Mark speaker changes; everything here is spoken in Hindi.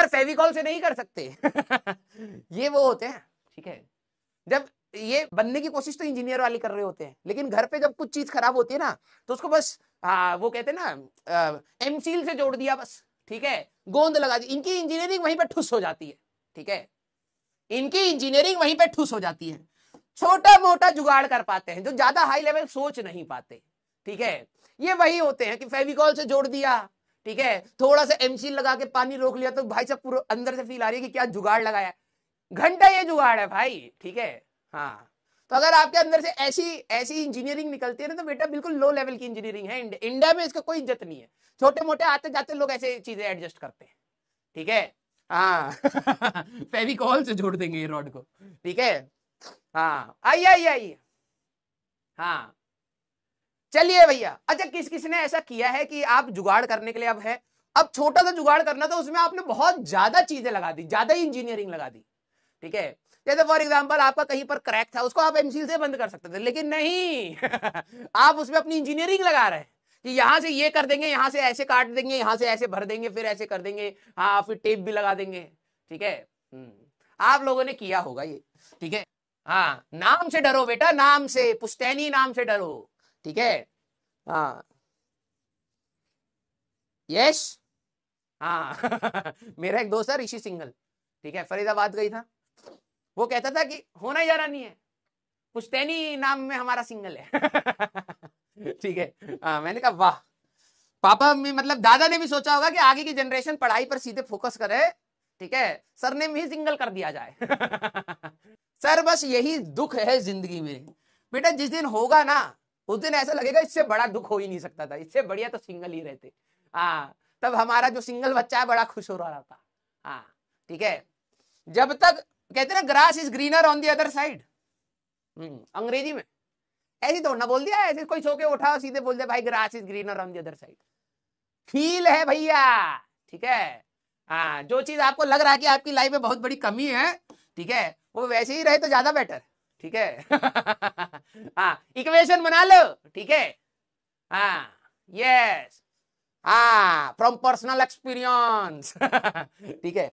Speaker 1: कर फेविकॉल से नहीं कर सकते ये वो होते हैं ठीक है जब ये बनने की कोशिश तो इंजीनियर वाले कर रहे होते हैं लेकिन घर पे जब कुछ चीज खराब होती है ना तो उसको बस आ, वो कहते हैं ना एमसील से जोड़ दिया बस ठीक है गोंद लगा दी इनकी इंजीनियरिंग वहीं पर ठुस हो जाती है ठीक है इनकी इंजीनियरिंग वहीं पर ठुस हो जाती है छोटा मोटा जुगाड़ कर पाते हैं जो ज्यादा हाई लेवल सोच नहीं पाते ठीक है ये वही होते हैं कि फेविकॉल से जोड़ दिया ठीक है थोड़ा सा एमसील लगा के पानी रोक लिया तो भाई साहब पूरा अंदर से फील आ रही है कि क्या जुगाड़ लगाया घंटा ये जुगाड़ है भाई ठीक है हाँ तो अगर आपके अंदर से ऐसी ऐसी इंजीनियरिंग निकलती है ना तो बेटा बिल्कुल लो लेवल की इंजीनियरिंग है इंडिया में इसका कोई इज्जत नहीं है छोटे मोटे आते जाते लोग ऐसे चीजें एडजस्ट करते हैं ठीक है हाँ फेविकॉल से जोड़ देंगे ये रॉड को ठीक है हाँ आइए आइए आइए हाँ चलिए भैया अच्छा किस किसने ऐसा किया है कि आप जुगाड़ करने के लिए अब है अब छोटा सा जुगाड़ करना था तो उसमें आपने बहुत ज्यादा चीजें लगा दी ज्यादा ही इंजीनियरिंग लगा दी ठीक है जैसे फॉर एग्जाम्पल आपका कहीं पर क्रैक था उसको आप एमसील से बंद कर सकते थे लेकिन नहीं आप उसमें अपनी इंजीनियरिंग लगा रहे हैं कि यहाँ से ये कर देंगे यहाँ से ऐसे काट देंगे यहाँ से ऐसे भर देंगे फिर ऐसे कर देंगे हाँ फिर टेप भी लगा देंगे ठीक है हम्म, आप लोगों ने किया होगा ये ठीक है हाँ नाम से डरो बेटा नाम से पुश्तैनी नाम से डरो ठीक है हाँ यश हाँ मेरा एक दोस्त है ऋषि सिंगल ठीक है फरीदाबाद गई था वो कहता था कि होना ही जाना नहीं है पुश्तैनी नाम में हमारा सिंगल है ठीक है आ, हाँ, मैंने कहा वाह पापा में मतलब दादा ने भी सोचा होगा कि आगे की जनरेशन पढ़ाई पर सीधे फोकस करे ठीक है सर ने भी सिंगल कर दिया जाए सर बस यही दुख है जिंदगी में बेटा जिस दिन होगा ना उस दिन ऐसा लगेगा इससे बड़ा दुख हो ही नहीं सकता था इससे बढ़िया तो सिंगल ही रहते हाँ तब हमारा जो सिंगल बच्चा है बड़ा खुश हो रहा था हाँ ठीक है जब तक कहते ना grass is greener on the other side अंग्रेजी में ऐसी ना बोल दिया ऐसे कोई सो के उठा सीधे बोल दे भाई grass is greener on the other side feel है भैया ठीक है हाँ जो चीज आपको लग रहा है कि आपकी लाइफ में बहुत बड़ी कमी है ठीक है वो वैसे ही रहे तो ज्यादा बेटर ठीक है हाँ इक्वेशन बना लो ठीक है हाँ यस हा फ्रॉम पर्सनल एक्सपीरियंस ठीक है